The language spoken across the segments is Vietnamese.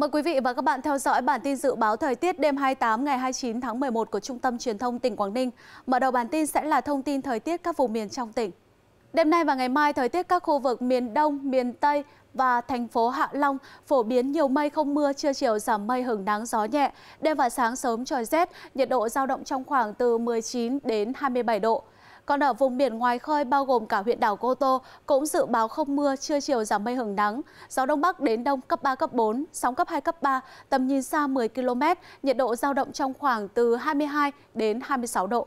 Mời quý vị và các bạn theo dõi bản tin dự báo thời tiết đêm 28 ngày 29 tháng 11 của Trung tâm Truyền thông tỉnh Quảng Ninh. Mở đầu bản tin sẽ là thông tin thời tiết các vùng miền trong tỉnh. Đêm nay và ngày mai, thời tiết các khu vực miền Đông, miền Tây và thành phố Hạ Long phổ biến nhiều mây không mưa, trưa chiều giảm mây hứng nắng gió nhẹ, đêm và sáng sớm trời rét, nhiệt độ giao động trong khoảng từ 19 đến 27 độ. Còn ở vùng biển ngoài khơi bao gồm cả huyện đảo Cô Tô cũng dự báo không mưa, trưa chiều giảm mây hưởng nắng, gió đông bắc đến đông cấp 3 cấp 4, sóng cấp 2 cấp 3, tầm nhìn xa 10 km, nhiệt độ giao động trong khoảng từ 22 đến 26 độ.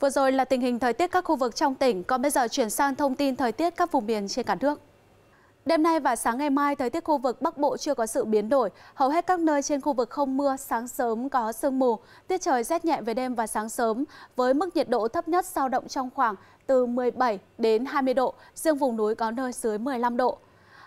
Vừa rồi là tình hình thời tiết các khu vực trong tỉnh, còn bây giờ chuyển sang thông tin thời tiết các vùng biển trên cả nước. Đêm nay và sáng ngày mai, thời tiết khu vực Bắc Bộ chưa có sự biến đổi. Hầu hết các nơi trên khu vực không mưa, sáng sớm có sương mù, tiết trời rét nhẹ về đêm và sáng sớm, với mức nhiệt độ thấp nhất dao động trong khoảng từ 17 đến 20 độ, riêng vùng núi có nơi dưới 15 độ.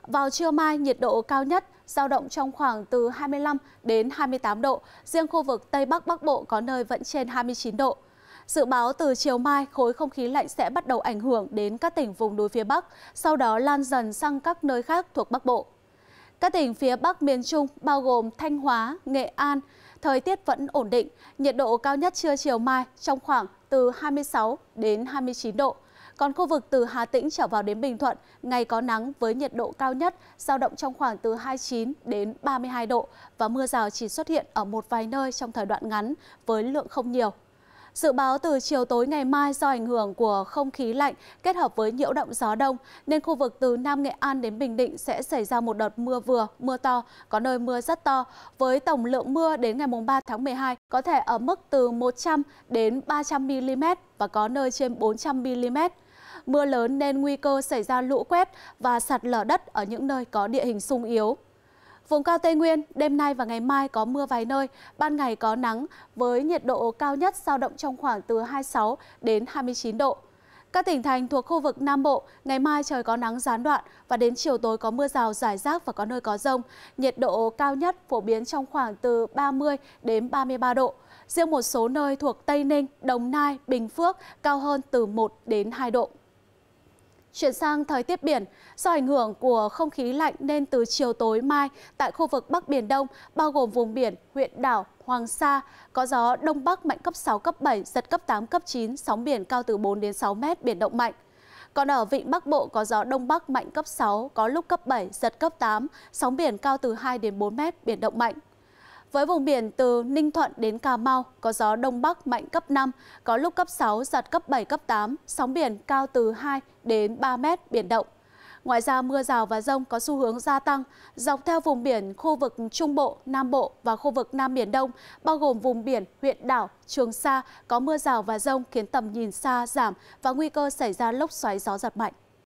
Vào trưa mai, nhiệt độ cao nhất dao động trong khoảng từ 25 đến 28 độ, riêng khu vực Tây Bắc Bắc Bộ có nơi vẫn trên 29 độ. Dự báo từ chiều mai, khối không khí lạnh sẽ bắt đầu ảnh hưởng đến các tỉnh vùng núi phía Bắc, sau đó lan dần sang các nơi khác thuộc Bắc Bộ. Các tỉnh phía Bắc miền Trung bao gồm Thanh Hóa, Nghệ An, thời tiết vẫn ổn định, nhiệt độ cao nhất trưa chiều mai trong khoảng từ 26 đến 29 độ. Còn khu vực từ Hà Tĩnh trở vào đến Bình Thuận, ngày có nắng với nhiệt độ cao nhất, giao động trong khoảng từ 29 đến 32 độ và mưa rào chỉ xuất hiện ở một vài nơi trong thời đoạn ngắn với lượng không nhiều. Dự báo từ chiều tối ngày mai do ảnh hưởng của không khí lạnh kết hợp với nhiễu động gió đông nên khu vực từ Nam Nghệ An đến Bình Định sẽ xảy ra một đợt mưa vừa, mưa to, có nơi mưa rất to với tổng lượng mưa đến ngày 3 tháng 12 có thể ở mức từ 100 đến 300 mm và có nơi trên 400 mm. Mưa lớn nên nguy cơ xảy ra lũ quét và sạt lở đất ở những nơi có địa hình sung yếu. Vùng cao Tây Nguyên, đêm nay và ngày mai có mưa vài nơi, ban ngày có nắng với nhiệt độ cao nhất giao động trong khoảng từ 26 đến 29 độ. Các tỉnh thành thuộc khu vực Nam Bộ, ngày mai trời có nắng gián đoạn và đến chiều tối có mưa rào rải rác và có nơi có rông. Nhiệt độ cao nhất phổ biến trong khoảng từ 30 đến 33 độ. Riêng một số nơi thuộc Tây Ninh, Đồng Nai, Bình Phước cao hơn từ 1 đến 2 độ. Chuyển sang thời tiết biển, do ảnh hưởng của không khí lạnh nên từ chiều tối mai tại khu vực Bắc Biển Đông, bao gồm vùng biển, huyện đảo, Hoàng Sa, có gió Đông Bắc mạnh cấp 6, cấp 7, giật cấp 8, cấp 9, sóng biển cao từ 4 đến 6 mét, biển động mạnh. Còn ở Vịnh Bắc Bộ có gió Đông Bắc mạnh cấp 6, có lúc cấp 7, giật cấp 8, sóng biển cao từ 2 đến 4 mét, biển động mạnh. Với vùng biển từ Ninh Thuận đến Cà Mau có gió đông bắc mạnh cấp 5, có lúc cấp 6, giật cấp 7, cấp 8, sóng biển cao từ 2 đến 3 mét, biển động. Ngoài ra, mưa rào và rông có xu hướng gia tăng dọc theo vùng biển khu vực Trung Bộ, Nam Bộ và khu vực Nam Biển Đông, bao gồm vùng biển huyện đảo Trường Sa có mưa rào và rông khiến tầm nhìn xa giảm và nguy cơ xảy ra lốc xoáy gió giật mạnh.